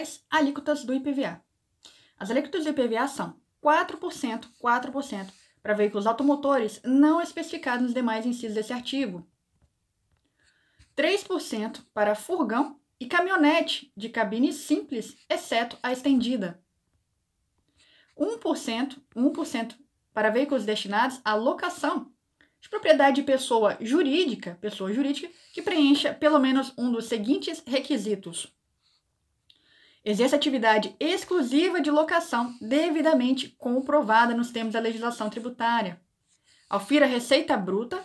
as alíquotas do IPVA. As alíquotas do IPVA são 4%, 4% para veículos automotores não especificados nos demais incisos desse artigo, 3% para furgão e caminhonete de cabine simples, exceto a estendida, 1%, 1% para veículos destinados à locação de propriedade de pessoa jurídica, pessoa jurídica que preencha pelo menos um dos seguintes requisitos: exerce atividade exclusiva de locação devidamente comprovada nos termos da legislação tributária. Alfira receita bruta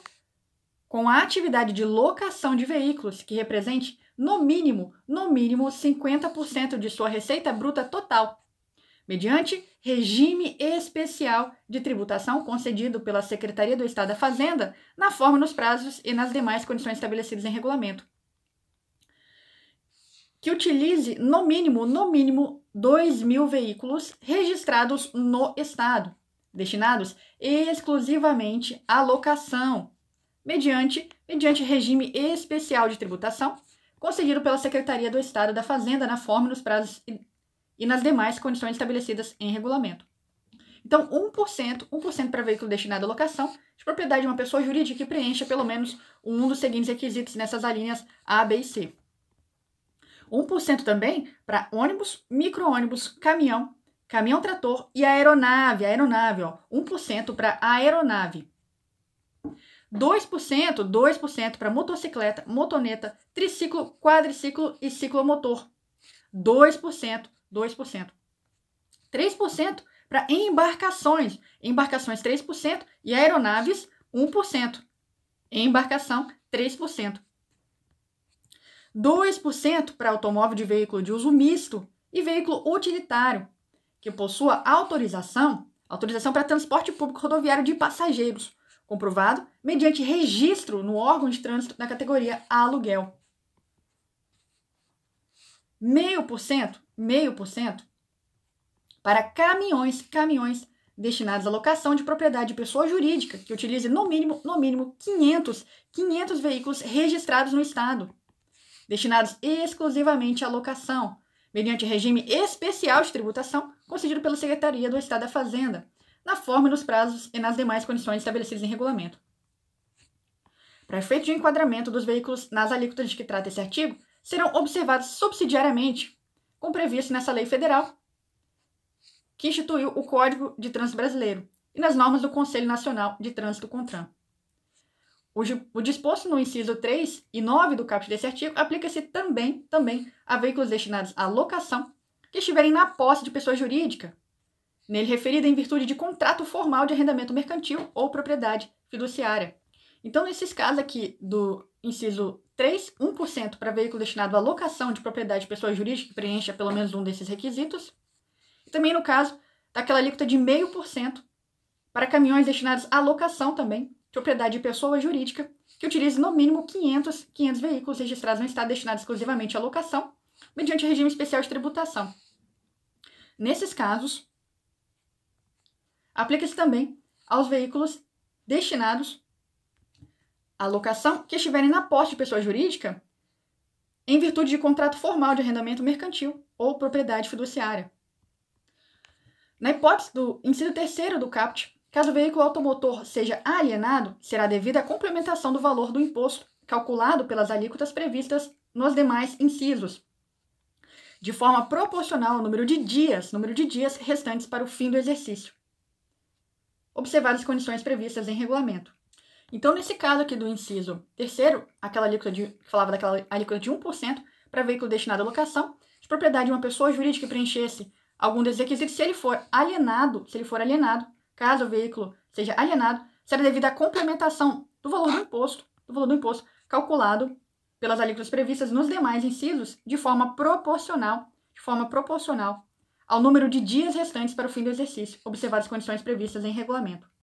com a atividade de locação de veículos que represente no mínimo, no mínimo 50% de sua receita bruta total, mediante regime especial de tributação concedido pela Secretaria do Estado da Fazenda, na forma, nos prazos e nas demais condições estabelecidas em regulamento que utilize, no mínimo, no mínimo, 2 mil veículos registrados no Estado, destinados exclusivamente à locação, mediante, mediante regime especial de tributação, concedido pela Secretaria do Estado da Fazenda na forma, nos prazos e, e nas demais condições estabelecidas em regulamento. Então, 1%, 1% para veículo destinado à locação de propriedade de uma pessoa jurídica que preencha pelo menos um dos seguintes requisitos nessas alíneas A, B e C. 1% também para ônibus, micro-ônibus, caminhão, caminhão-trator e aeronave, aeronave, ó, 1% para aeronave. 2%, 2% para motocicleta, motoneta, triciclo, quadriciclo e ciclomotor. 2%, 2%. 3% para embarcações, embarcações 3% e aeronaves 1%. Embarcação 3%. 2% para automóvel de veículo de uso misto e veículo utilitário, que possua autorização, autorização para transporte público rodoviário de passageiros, comprovado mediante registro no órgão de trânsito na categoria aluguel. Meio por cento, meio por cento para caminhões, caminhões destinados à locação de propriedade de pessoa jurídica que utilize no mínimo, no mínimo 500, 500 veículos registrados no estado destinados exclusivamente à locação, mediante regime especial de tributação concedido pela Secretaria do Estado da Fazenda, na forma e nos prazos e nas demais condições estabelecidas em regulamento. Para efeito de enquadramento dos veículos nas alíquotas de que trata esse artigo, serão observados subsidiariamente, como previsto nessa lei federal que instituiu o Código de Trânsito Brasileiro e nas normas do Conselho Nacional de Trânsito CONTRAN. O disposto no inciso 3 e 9 do caput desse artigo aplica-se também, também a veículos destinados à locação que estiverem na posse de pessoa jurídica, nele referida em virtude de contrato formal de arrendamento mercantil ou propriedade fiduciária. Então, nesses casos aqui do inciso 3, 1% para veículo destinado à locação de propriedade de pessoa jurídica que preencha pelo menos um desses requisitos, e também no caso daquela alíquota de 0,5% para caminhões destinados à locação também propriedade de pessoa jurídica que utilize no mínimo 500, 500 veículos registrados no estado destinados exclusivamente à locação, mediante regime especial de tributação. Nesses casos, aplica-se também aos veículos destinados à locação que estiverem na posse de pessoa jurídica em virtude de contrato formal de arrendamento mercantil ou propriedade fiduciária. Na hipótese do inciso terceiro do CAPT, Caso o veículo automotor seja alienado, será devida a complementação do valor do imposto calculado pelas alíquotas previstas nos demais incisos, de forma proporcional ao número de dias, número de dias restantes para o fim do exercício, observadas as condições previstas em regulamento. Então, nesse caso aqui do inciso terceiro, aquela alíquota de, que falava daquela alíquota de 1% para veículo destinado à locação, de propriedade de uma pessoa jurídica que preenchesse algum desses requisitos, se ele for alienado, se ele for alienado, caso o veículo seja alienado, será devido à complementação do valor do imposto, do valor do imposto calculado pelas alíquotas previstas nos demais incisos de forma proporcional, de forma proporcional ao número de dias restantes para o fim do exercício, observadas as condições previstas em regulamento.